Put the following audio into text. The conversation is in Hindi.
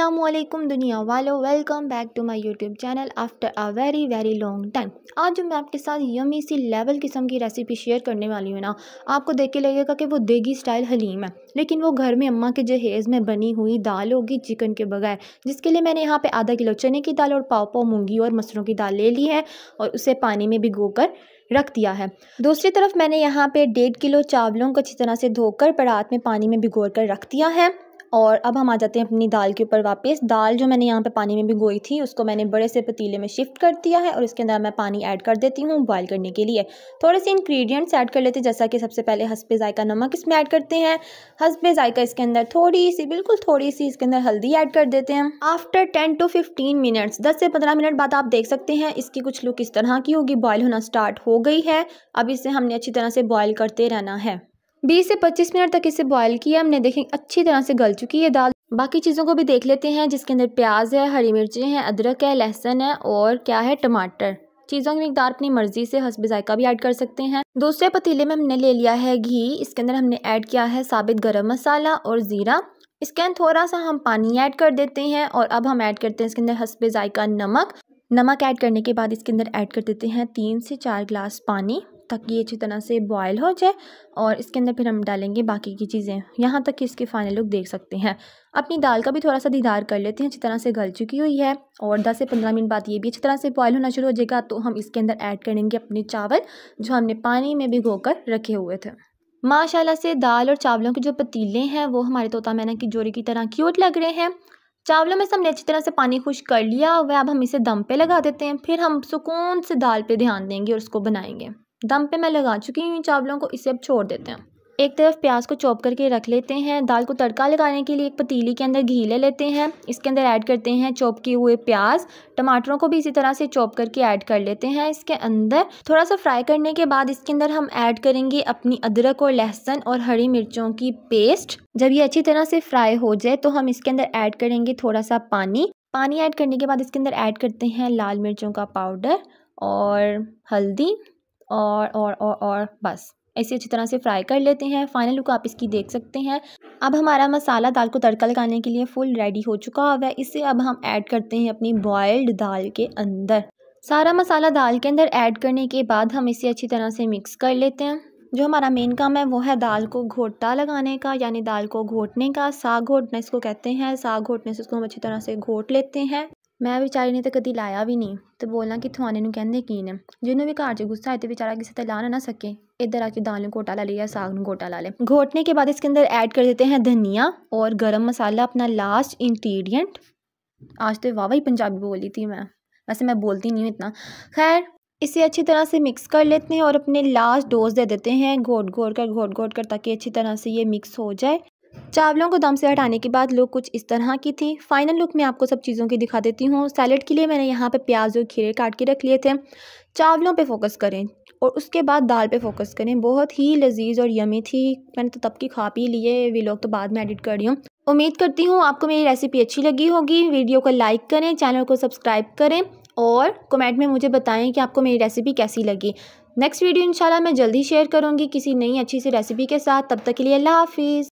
असलम दुनिया वालों welcome back to my YouTube channel after a very very long time आज जो मैं आपके साथ यमी सी लेवल किस्म की रेसिपी शेयर करने वाली हूँ ना आपको देख के लगेगा कि वो देगी स्टाइल हलीम है लेकिन वो घर में अम्मा के जहेज़ में बनी हुई दाल होगी चिकन के बगैर जिसके लिए मैंने यहाँ पर आधा किलो चने की दाल और पाव पाव मूँगी और मसरों की दाल ले ली है और उसे पानी में भिगो कर रख दिया है दूसरी तरफ मैंने यहाँ पे डेढ़ किलो चावलों को अच्छी तरह से धोकर परात में पानी में भिगोर कर रख दिया है और अब हम आ जाते हैं अपनी दाल के ऊपर वापस दाल जो मैंने यहाँ पे पानी में भिगोई थी उसको मैंने बड़े से पतीले में शिफ्ट कर दिया है और इसके अंदर मैं पानी ऐड कर देती हूँ बॉयल करने के लिए थोड़े से इंग्रेडिएंट्स ऐड कर लेते हैं जैसा कि सबसे पहले हंसपे जायका नमक इसमें ऐड करते हैं हंसपे जायका इसके अंदर थोड़ी सी बिल्कुल थोड़ी सी इसके अंदर हल्दी ऐड कर देते हैं after ten to fifteen minutes दस से पंद्रह मिनट बाद आप देख सकते हैं इसकी कुछ लुक इस तरह की होगी बॉयल होना स्टार्ट हो गई है अब इसे हमने अच्छी तरह से बॉयल करते रहना है बीस से पच्चीस मिनट तक इसे बॉईल किया हमने देखें अच्छी तरह से गल चुकी है दाल बाकी चीज़ों को भी देख लेते हैं जिसके अंदर प्याज है हरी मिर्चें हैं अदरक है लहसुन है और क्या है टमाटर चीज़ों की मकदार अपनी मर्ज़ी से हसब जायका भी ऐड कर सकते हैं दूसरे पतीले में हमने ले लिया है घी इसके अंदर हमने ऐड किया है साबित गर्म मसाला और ज़ीरा इसके अंदर थोड़ा सा हम पानी ऐड कर देते हैं और अब हम ऐड करते हैं इसके अंदर हसब जायका नमक नमक ऐड करने के बाद इसके अंदर ऐड कर देते हैं तीन से चार गिलास पानी तक ये अच्छी तरह से बॉयल हो जाए और इसके अंदर फिर हम डालेंगे बाकी की चीज़ें यहाँ तक कि इसके फाइनल लुक देख सकते हैं अपनी दाल का भी थोड़ा सा दीदार कर लेते हैं अच्छी तरह से गल चुकी हुई है और 10 से 15 मिनट बाद ये भी अच्छी तरह से बॉयल होना शुरू हो जाएगा तो हम इसके अंदर ऐड करेंगे अपने चावल जो हमने पानी में भिगो कर रखे हुए थे माशाला से दाल और चावलों के जो पतीले हैं वो हमारे तोता मैना की जोड़ी की तरह क्यूट लग रहे हैं चावलों में से हमने अच्छी तरह से पानी खुश कर लिया वह अब हम इसे दम पे लगा देते हैं फिर हम सुकून से दाल पे ध्यान देंगे और उसको बनाएंगे दम पे मैं लगा चुकी हूँ इन चावलों को इसे अब छोड़ देते हैं एक तरफ प्याज को चॉप करके रख लेते हैं दाल को तड़का लगाने के लिए एक पतीली के अंदर घी ले लेते हैं इसके अंदर ऐड करते हैं चॉप किए हुए प्याज टमाटरों को भी इसी तरह से चॉप करके ऐड कर लेते हैं इसके अंदर थोड़ा सा फ्राई करने के बाद इसके अंदर हम ऐड करेंगे अपनी अदरक और लहसुन और हरी मिर्चों की पेस्ट जब ये अच्छी तरह से फ्राई हो जाए तो हम इसके अंदर ऐड करेंगे थोड़ा सा पानी पानी ऐड करने के बाद इसके अंदर ऐड करते हैं लाल मिर्चों का पाउडर और हल्दी और और और और बस इसे अच्छी तरह से फ्राई कर लेते हैं फाइनल लुक आप इसकी देख सकते हैं अब हमारा मसाला दाल को तड़का लगाने के लिए फुल रेडी हो चुका हुआ है इसे अब हम ऐड करते हैं अपनी बॉयल्ड दाल के अंदर सारा मसाला दाल के अंदर ऐड करने के बाद हम इसे अच्छी तरह से मिक्स कर लेते हैं जो हमारा मेन काम है वो है दाल को घोटा लगाने का यानी दाल को घोटने का साग घोटना इसको कहते हैं साग घोटने से इसको हम अच्छी तरह से घोट लेते हैं मैं बेचारी ने तो कभी लाया भी नहीं तो बोलना कि ਥਵਾਨੇ ਨੂੰ की ਕੀ ਨੇ भी घर से गुस्सा ਗੁੱਸਾ तो बेचारा किसी तरह ला ना सके इधर आके दाल में घोटा ला ले या साग में घोटा ला ले घोटने के बाद इसके अंदर ऐड कर देते हैं धनिया और गरम मसाला अपना लास्ट इंग्रेडिएंट आज तो वाह ही पंजाबी बोली थी मैं वैसे मैं बोलती नहीं हूँ इतना खैर इसे अच्छी तरह से मिक्स कर लेते हैं और अपने लास्ट डोज दे देते हैं घोट घोट कर घोट घोट कर ताकि अच्छी तरह से ये मिक्स हो जाए चावलों को दम से हटाने के बाद लुक कुछ इस तरह की थी फाइनल लुक मैं आपको सब चीज़ों की दिखा देती हूँ सैलड के लिए मैंने यहाँ पर प्याज और खीरे काट के रख लिए थे चावलों पर फोकस करें और उसके बाद दाल पे फोकस करें बहुत ही लजीज और यमी थी मैंने तो तब की खा पी लिए वे लोग तो बाद में एडिट कर रही हूँ उम्मीद करती हूँ आपको मेरी रेसिपी अच्छी लगी होगी वीडियो को लाइक करें चैनल को सब्सक्राइब करें और कमेंट में मुझे बताएं कि आपको मेरी रेसिपी कैसी लगी नेक्स्ट वीडियो इंशाल्लाह मैं जल्दी शेयर करूँगी किसी नई अच्छी सी रेसिपी के साथ तब तक के लिए अल्लाह हाफिज़